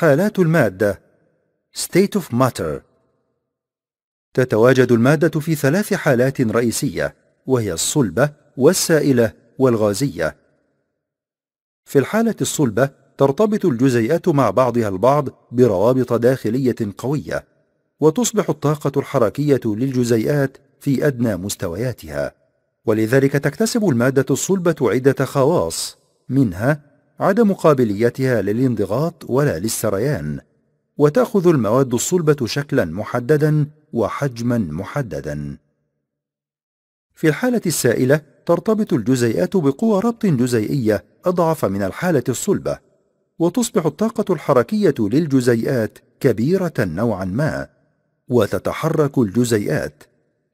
حالات المادة state of matter تتواجد المادة في ثلاث حالات رئيسية وهي الصلبة والسائلة والغازية في الحالة الصلبة ترتبط الجزيئات مع بعضها البعض بروابط داخلية قوية وتصبح الطاقة الحركية للجزيئات في أدنى مستوياتها ولذلك تكتسب المادة الصلبة عدة خواص منها عدم قابليتها للانضغاط ولا للسريان وتاخذ المواد الصلبه شكلا محددا وحجما محددا في الحاله السائله ترتبط الجزيئات بقوى ربط جزيئيه اضعف من الحاله الصلبه وتصبح الطاقه الحركيه للجزيئات كبيره نوعا ما وتتحرك الجزيئات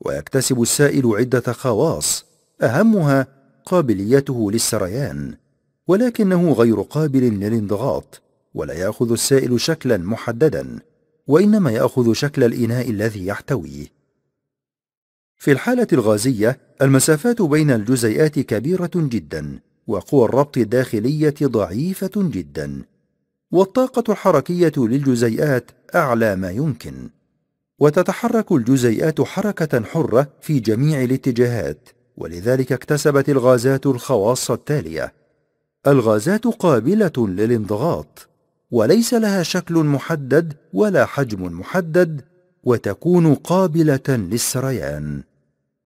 ويكتسب السائل عده خواص اهمها قابليته للسريان ولكنه غير قابل للانضغاط ولا ياخذ السائل شكلا محددا وانما ياخذ شكل الاناء الذي يحتويه في الحاله الغازيه المسافات بين الجزيئات كبيره جدا وقوى الربط الداخليه ضعيفه جدا والطاقه الحركيه للجزيئات اعلى ما يمكن وتتحرك الجزيئات حركه حره في جميع الاتجاهات ولذلك اكتسبت الغازات الخواص التاليه الغازات قابلة للانضغاط وليس لها شكل محدد ولا حجم محدد وتكون قابلة للسريان